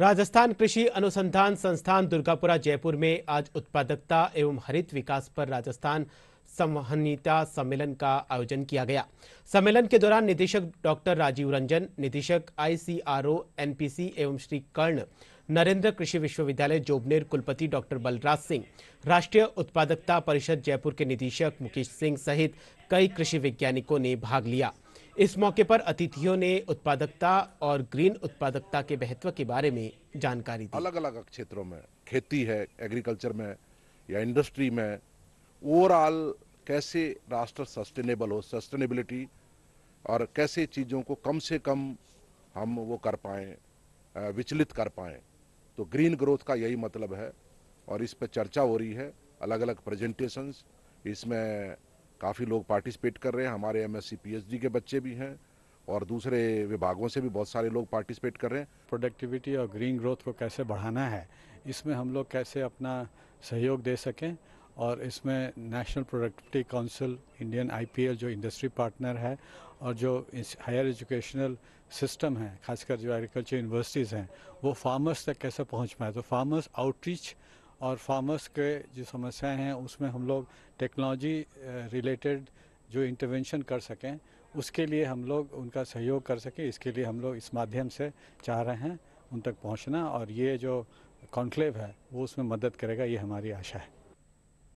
राजस्थान कृषि अनुसंधान संस्थान दुर्गापुरा जयपुर में आज उत्पादकता एवं हरित विकास पर राजस्थान संवहनीता सम्मेलन का आयोजन किया गया सम्मेलन के दौरान निदेशक डॉक्टर राजीव रंजन निदेशक आईसीआरओ एनपीसी एवं श्री कर्ण नरेंद्र कृषि विश्वविद्यालय जोबनेर कुलपति डॉक्टर बलराज सिंह राष्ट्रीय उत्पादकता परिषद जयपुर के निदेशक मुकेश सिंह सहित कई कृषि वैज्ञानिकों ने भाग लिया इस मौके पर अतिथियों ने उत्पादकता और ग्रीन उत्पादकता के महत्व के बारे में जानकारी दी अलग अलग क्षेत्रों में खेती है एग्रीकल्चर में या इंडस्ट्री में ओवरऑल कैसे राष्ट्र सस्टेनेबल हो सस्टेनेबिलिटी और कैसे चीज़ों को कम से कम हम वो कर पाए विचलित कर पाए तो ग्रीन ग्रोथ का यही मतलब है और इस पर चर्चा हो रही है अलग अलग प्रेजेंटेशंस इसमें काफ़ी लोग पार्टिसिपेट कर रहे हैं हमारे एम एस के बच्चे भी हैं और दूसरे विभागों से भी बहुत सारे लोग पार्टिसिपेट कर रहे हैं प्रोडक्टिविटी और ग्रीन ग्रोथ को कैसे बढ़ाना है इसमें हम लोग कैसे अपना सहयोग दे सकें और इसमें national productivity council Indian IPL जो इंडस्ट्री पार्टनर है और जो हायर एजुकेशनल सिस्टम है खासकर जो एग्रीकल्चर यूनिवर्सिटीज़ हैं वो फार्मर्स तक कैसे पहुंच पाए तो फार्मर्स आउटरीच और फार्मर्स के जो समस्याएं हैं उसमें हम लोग टेक्नोलॉजी रिलेटेड जो इंटरवेंशन कर सकें उसके लिए हम लोग उनका सहयोग कर सकें इसके लिए हम लोग इस माध्यम से चाह रहे हैं उन तक पहुंचना और ये जो कॉन्क्लेव है वो उसमें मदद करेगा ये हमारी आशा है